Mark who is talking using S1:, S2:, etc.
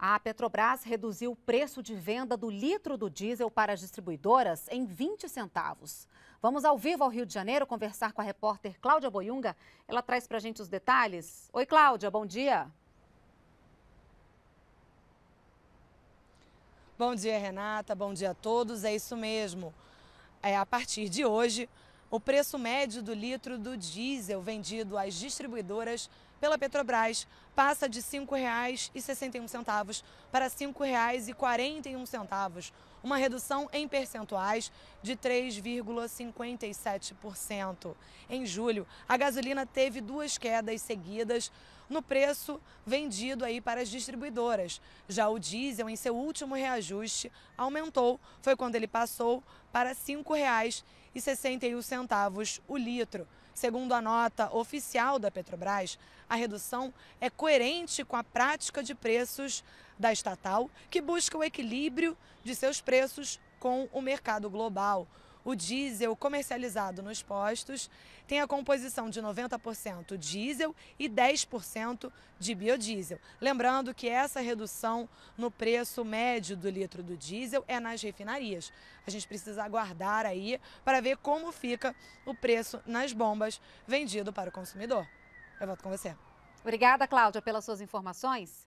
S1: A Petrobras reduziu o preço de venda do litro do diesel para as distribuidoras em 20 centavos. Vamos ao vivo ao Rio de Janeiro conversar com a repórter Cláudia Boiunga. Ela traz para a gente os detalhes. Oi, Cláudia, bom dia.
S2: Bom dia, Renata. Bom dia a todos. É isso mesmo. É, a partir de hoje, o preço médio do litro do diesel vendido às distribuidoras pela Petrobras passa de R$ 5,61 para R$ 5,41 uma redução em percentuais de 3,57%. Em julho, a gasolina teve duas quedas seguidas no preço vendido aí para as distribuidoras. Já o diesel, em seu último reajuste, aumentou, foi quando ele passou para R$ 5,61 o litro. Segundo a nota oficial da Petrobras, a redução é coerente com a prática de preços da estatal, que busca o equilíbrio de seus preços com o mercado global. O diesel comercializado nos postos tem a composição de 90% diesel e 10% de biodiesel. Lembrando que essa redução no preço médio do litro do diesel é nas refinarias. A gente precisa aguardar aí para ver como fica o preço nas bombas vendido para o consumidor. Eu volto com você. Obrigada, Cláudia, pelas suas informações.